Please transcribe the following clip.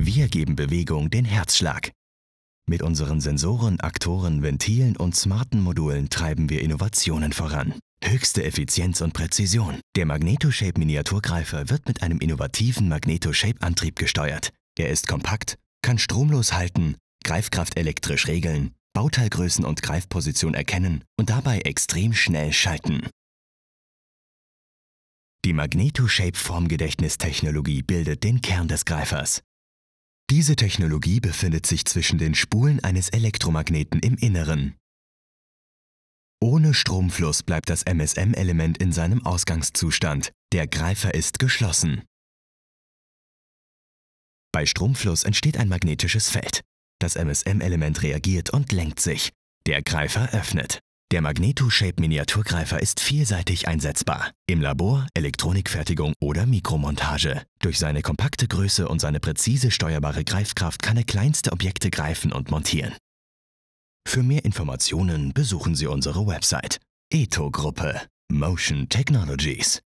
Wir geben Bewegung den Herzschlag. Mit unseren Sensoren, Aktoren, Ventilen und smarten Modulen treiben wir Innovationen voran. Höchste Effizienz und Präzision. Der Magnetoshape Miniaturgreifer wird mit einem innovativen Magnetoshape-Antrieb gesteuert. Er ist kompakt, kann stromlos halten, Greifkraft elektrisch regeln, Bauteilgrößen und Greifposition erkennen und dabei extrem schnell schalten. Die Magnetoshape-Formgedächtnistechnologie bildet den Kern des Greifers. Diese Technologie befindet sich zwischen den Spulen eines Elektromagneten im Inneren. Ohne Stromfluss bleibt das MSM-Element in seinem Ausgangszustand. Der Greifer ist geschlossen. Bei Stromfluss entsteht ein magnetisches Feld. Das MSM-Element reagiert und lenkt sich. Der Greifer öffnet. Der Magneto-Shape Miniaturgreifer ist vielseitig einsetzbar. Im Labor, Elektronikfertigung oder Mikromontage. Durch seine kompakte Größe und seine präzise steuerbare Greifkraft kann er kleinste Objekte greifen und montieren. Für mehr Informationen besuchen Sie unsere Website. Eto-Gruppe Motion Technologies.